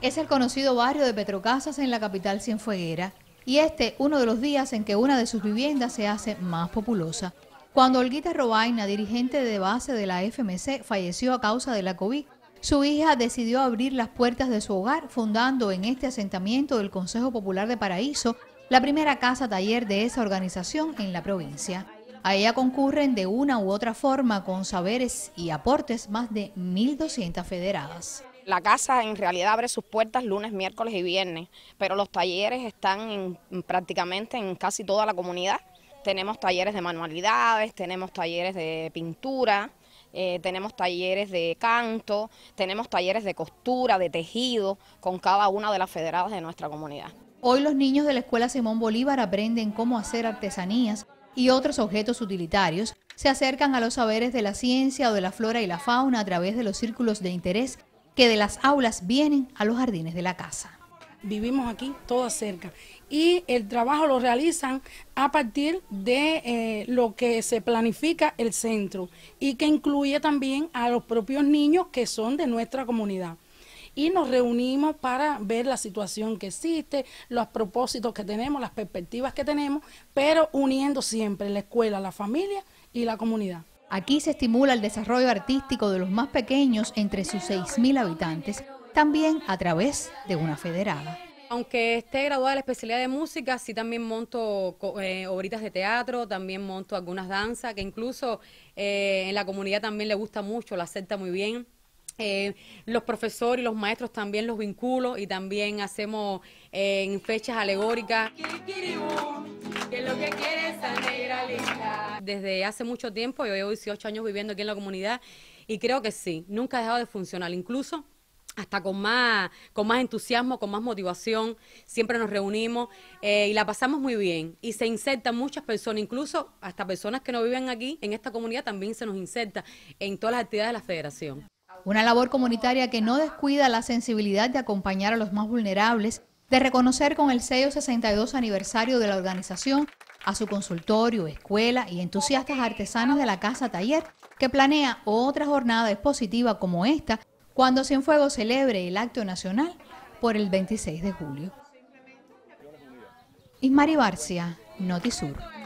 Es el conocido barrio de Petrocasas en la capital cienfueguera y este uno de los días en que una de sus viviendas se hace más populosa. Cuando Olguita Robaina, dirigente de base de la FMC, falleció a causa de la COVID, su hija decidió abrir las puertas de su hogar, fundando en este asentamiento del Consejo Popular de Paraíso la primera casa taller de esa organización en la provincia. A ella concurren de una u otra forma con saberes y aportes más de 1.200 federadas. La casa en realidad abre sus puertas lunes, miércoles y viernes, pero los talleres están prácticamente en casi toda la comunidad. Tenemos talleres de manualidades, tenemos talleres de pintura, eh, tenemos talleres de canto, tenemos talleres de costura, de tejido, con cada una de las federadas de nuestra comunidad. Hoy los niños de la Escuela Simón Bolívar aprenden cómo hacer artesanías y otros objetos utilitarios, se acercan a los saberes de la ciencia o de la flora y la fauna a través de los círculos de interés que de las aulas vienen a los jardines de la casa. Vivimos aquí todas cerca y el trabajo lo realizan a partir de eh, lo que se planifica el centro y que incluye también a los propios niños que son de nuestra comunidad. Y nos reunimos para ver la situación que existe, los propósitos que tenemos, las perspectivas que tenemos, pero uniendo siempre la escuela, la familia y la comunidad. Aquí se estimula el desarrollo artístico de los más pequeños entre sus 6.000 habitantes, también a través de una federada. Aunque esté graduada de la especialidad de música, sí también monto eh, obritas de teatro, también monto algunas danzas, que incluso eh, en la comunidad también le gusta mucho, la acepta muy bien. Eh, los profesores y los maestros también los vinculo y también hacemos eh, en fechas alegóricas que lo que quiere es Desde hace mucho tiempo, yo llevo 18 años viviendo aquí en la comunidad y creo que sí, nunca ha dejado de funcionar, incluso hasta con más, con más entusiasmo, con más motivación, siempre nos reunimos eh, y la pasamos muy bien. Y se insertan muchas personas, incluso hasta personas que no viven aquí, en esta comunidad también se nos inserta en todas las actividades de la federación. Una labor comunitaria que no descuida la sensibilidad de acompañar a los más vulnerables de reconocer con el sello 62 aniversario de la organización a su consultorio, escuela y entusiastas artesanos de la Casa Taller, que planea otra jornada expositiva como esta cuando Cienfuegos celebre el acto nacional por el 26 de julio. Barcia, Notisur.